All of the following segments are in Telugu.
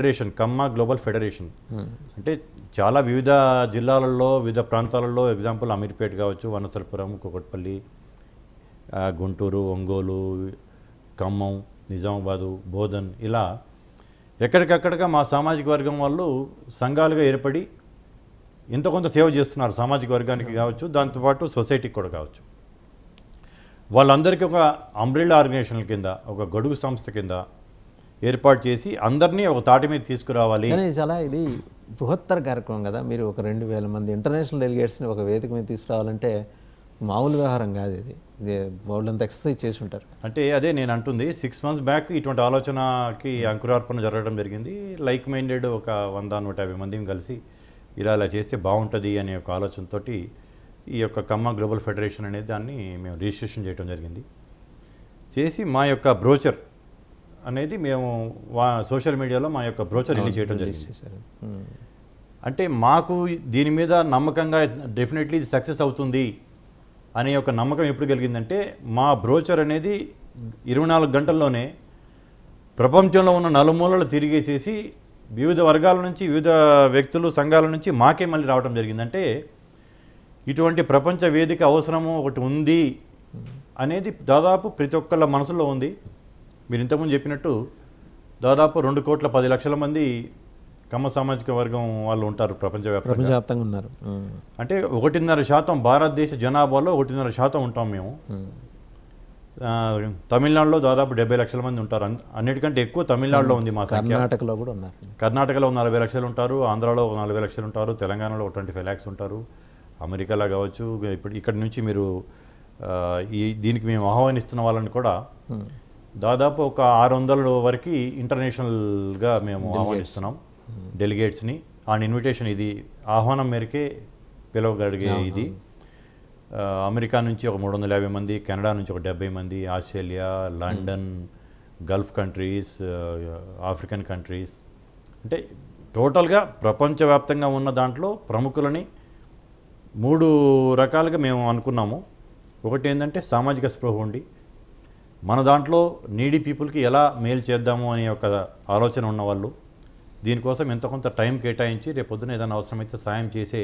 Federation Kamma global federation hmm. అంటే చాలా వివిధ జిల్లాలలో వివిధ ప్రాంతాలలో ఎగ్జాంపుల్ అమీర్పేట్ కావచ్చు వనసలపురం కుకట్పల్లి గుంటూరు ఒంగోలు ఖమ్మం నిజామాబాదు బోధన్ ఇలా ఎక్కడికక్కడగా మా సామాజిక వర్గం వాళ్ళు సంఘాలుగా ఏర్పడి ఇంత కొంత సేవ చేస్తున్నారు సామాజిక వర్గానికి hmm. కావచ్చు దాంతోపాటు సొసైటీకి కూడా కావచ్చు వాళ్ళందరికీ ఒక అంబ్రిల్ ఆర్గనైజేషన్ కింద ఒక గొడుగు సంస్థ కింద ఏర్పాటు చేసి అందరినీ ఒక తాటి మీద తీసుకురావాలి చాలా ఇది బృహత్తర కార్యక్రమం కదా మీరు ఒక రెండు వేల మంది ఇంటర్నేషనల్ డెలిగేట్స్ని ఒక వేదిక మీద తీసుకురావాలంటే మామూలు వ్యవహారం కాదు ఇది ఇది బౌళ్ళంత ఎక్సర్సైజ్ చేసి ఉంటారు అంటే అదే నేను అంటుంది సిక్స్ మంత్స్ బ్యాక్ ఇటువంటి ఆలోచనకి అంకురార్పణ జరగడం జరిగింది లైక్ మైండెడ్ ఒక వంద నూట యాభై మందిని కలిసి ఇలా ఇలా చేస్తే బాగుంటుంది అనే ఒక ఆలోచనతో ఈ యొక్క కమ్మ గ్లోబల్ ఫెడరేషన్ అనే దాన్ని మేము రిజిస్ట్రేషన్ చేయడం జరిగింది చేసి మా యొక్క బ్రోచర్ అనేది మేము వా సోషల్ మీడియాలో మా యొక్క బ్రోచర్ రిలీజ్ చేయడం జరిగింది అంటే మాకు దీని మీద నమ్మకంగా డెఫినెట్లీ ఇది సక్సెస్ అవుతుంది అనే ఒక నమ్మకం ఎప్పుడు కలిగిందంటే మా బ్రోచర్ అనేది ఇరవై నాలుగు గంటల్లోనే ప్రపంచంలో ఉన్న నలుమూలలు తిరిగేసేసి వివిధ వర్గాల నుంచి వివిధ వ్యక్తులు సంఘాల నుంచి మాకే మళ్ళీ రావడం జరిగిందంటే ఇటువంటి ప్రపంచ వేదిక అవసరము ఒకటి ఉంది అనేది దాదాపు ప్రతి ఒక్కళ్ళ మనసులో ఉంది మీరు ఇంతకుముందు చెప్పినట్టు దాదాపు రెండు కోట్ల పది లక్షల మంది కమ్మ సామాజిక వర్గం వాళ్ళు ఉంటారు ప్రపంచవ్యాప్తంగా ప్రపంచవ్యాప్తంగా ఉన్నారు అంటే ఒకటిన్నర శాతం భారతదేశ జనాభాలో ఒకటిన్నర శాతం ఉంటాం మేము తమిళనాడులో దాదాపు డెబ్బై లక్షల మంది ఉంటారు అన్నిటికంటే ఎక్కువ తమిళనాడులో ఉంది మా కర్ణాటకలో కూడా ఉన్నారు కర్ణాటకలో నలభై లక్షలు ఉంటారు ఆంధ్రాలో నలభై లక్షలు ఉంటారు తెలంగాణలో ట్వంటీ ఫైవ్ ల్యాక్స్ ఉంటారు అమెరికాలో కావచ్చు ఇప్పుడు ఇక్కడి నుంచి మీరు ఈ దీనికి మేము ఆహ్వానిస్తున్న వాళ్ళని కూడా దాదాపు ఒక ఆరు వందల వరకు ఇంటర్నేషనల్గా మేము ఆహ్వానిస్తున్నాం డెలిగేట్స్ని అండ్ ఇన్విటేషన్ ఇది ఆహ్వానం మేరకే పిలవగలిగే ఇది అమెరికా నుంచి ఒక మూడు వందల యాభై మంది కెనడా నుంచి ఒక డెబ్బై మంది Australia London gulf countries African countries అంటే టోటల్గా ప్రపంచవ్యాప్తంగా ఉన్న దాంట్లో ప్రముఖులని మూడు రకాలుగా మేము అనుకున్నాము ఒకటి ఏంటంటే సామాజిక స్పృహ ఉండి మన దాంట్లో నీడీ పీపుల్కి ఎలా మేలు చేద్దాము అనే ఒక ఆలోచన ఉన్నవాళ్ళు దీనికోసం ఎంత కొంత టైం కేటాయించి రేపొద్దున ఏదైనా అవసరమైతే సాయం చేసే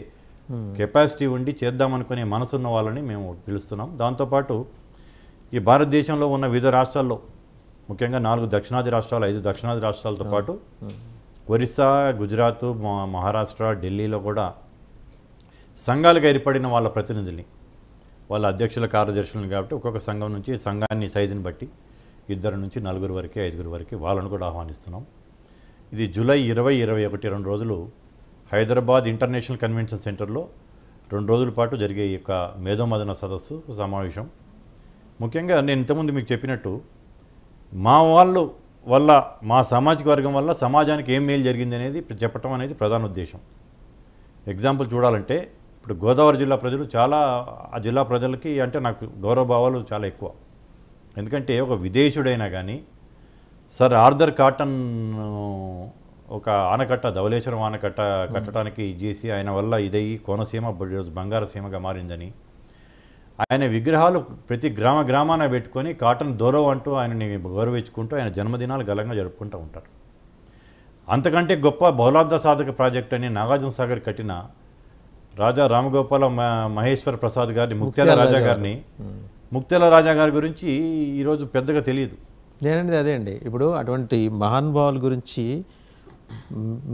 కెపాసిటీ hmm. ఉండి చేద్దామనుకునే మనసున్న వాళ్ళని మేము పిలుస్తున్నాం దాంతోపాటు ఈ భారతదేశంలో ఉన్న వివిధ రాష్ట్రాల్లో ముఖ్యంగా నాలుగు దక్షిణాది రాష్ట్రాలు ఐదు దక్షిణాది రాష్ట్రాలతో hmm. పాటు hmm. ఒరిస్సా గుజరాత్ మహారాష్ట్ర ఢిల్లీలో కూడా సంఘాలుగా ఏర్పడిన వాళ్ళ ప్రతినిధుల్ని వాళ్ళ అధ్యక్షుల కార్యదర్శులను కాబట్టి ఒక్కొక్క సంఘం నుంచి సంఘాన్ని సైజుని బట్టి ఇద్దరు నుంచి నలుగురు వరకే ఐదుగురు వరకు వాళ్ళను కూడా ఆహ్వానిస్తున్నాం ఇది జూలై ఇరవై ఇరవై ఒకటి రెండు రోజులు హైదరాబాద్ ఇంటర్నేషనల్ కన్వెన్షన్ సెంటర్లో రెండు రోజుల పాటు జరిగే ఈ యొక్క మేధోమదన సదస్సు సమావేశం ముఖ్యంగా నేను ఇంతకుముందు మీకు చెప్పినట్టు మా వాళ్ళు వల్ల మా సామాజిక వర్గం వల్ల సమాజానికి ఏం మేలు జరిగింది అనేది చెప్పటం అనేది ప్రధాన ఉద్దేశం ఎగ్జాంపుల్ చూడాలంటే ఇప్పుడు గోదావరి జిల్లా ప్రజలు చాలా ఆ జిల్లా ప్రజలకి అంటే నాకు గౌరవభావాలు చాలా ఎక్కువ ఎందుకంటే ఒక విదేశుడైనా కానీ సార్ ఆర్థర్ కాటన్ ఒక ఆనకట్ట ధవలేశ్వరం ఆనకట్ట కట్టడానికి చేసి ఆయన వల్ల ఇదయ్యి కోనసీమ ఈరోజు బంగారసీమగా మారిందని ఆయన విగ్రహాలు ప్రతి గ్రామ గ్రామాన పెట్టుకొని కాటన్ దూరం అంటూ ఆయనని గౌరవించుకుంటూ ఆయన జన్మదినాలు ఘనంగా జరుపుకుంటూ ఉంటారు అంతకంటే గొప్ప బహుళార్థ సాధక ప్రాజెక్ట్ అని నాగార్జున సాగర్ కట్టిన రాజా రామగోపాల మహేశ్వర ప్రసాద్ గారిని ముక్త్యాల రాజా గారిని ముక్త్యాల రాజా గారి గురించి ఈరోజు పెద్దగా తెలియదు నేనండి అదే అండి ఇప్పుడు అటువంటి మహానుభావుల గురించి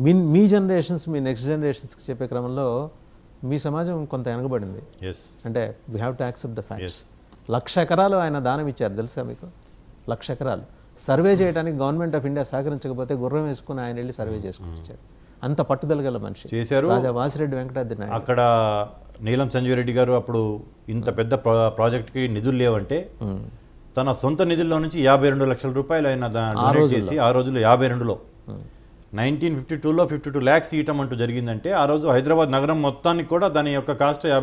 మీ మీ జనరేషన్స్ మీ నెక్స్ట్ జనరేషన్స్కి చెప్పే క్రమంలో మీ సమాజం కొంత వెనకబడింది అంటే we have to accept the facts lakh ఎకరాలు ఆయన దానం ఇచ్చారు తెలుసా మీకు లక్ష ఎకరాలు సర్వే చేయడానికి గవర్నమెంట్ ఆఫ్ ఇండియా సహకరించకపోతే గుర్రం వేసుకుని ఆయన వెళ్ళి సర్వే చేసుకుని వచ్చారు అంత పట్టుదల గల మనిషి చేశారు రాజా వాసిరెడ్డి వెంకటాద్రి నాయుడు అక్కడ నీలం సంజీవ్ రెడ్డి గారు అప్పుడు ఇంత పెద్ద ప్రాజెక్ట్కి నిధులు లేవంటే తన సొంత నిధుల్లో నుంచి యాభై రెండు లక్షల రూపాయలు ఆయన చేసి ఆ రోజుల్లో యాభై రెండులో నైన్టీన్ ఫిఫ్టీ టూలో ఫిఫ్టీ టూ ల్యాక్స్ ఇవ్వటం అంటూ జరిగిందంటే ఆ రోజు హైదరాబాద్ నగరం మొత్తానికి కూడా దాని యొక్క కాస్ట్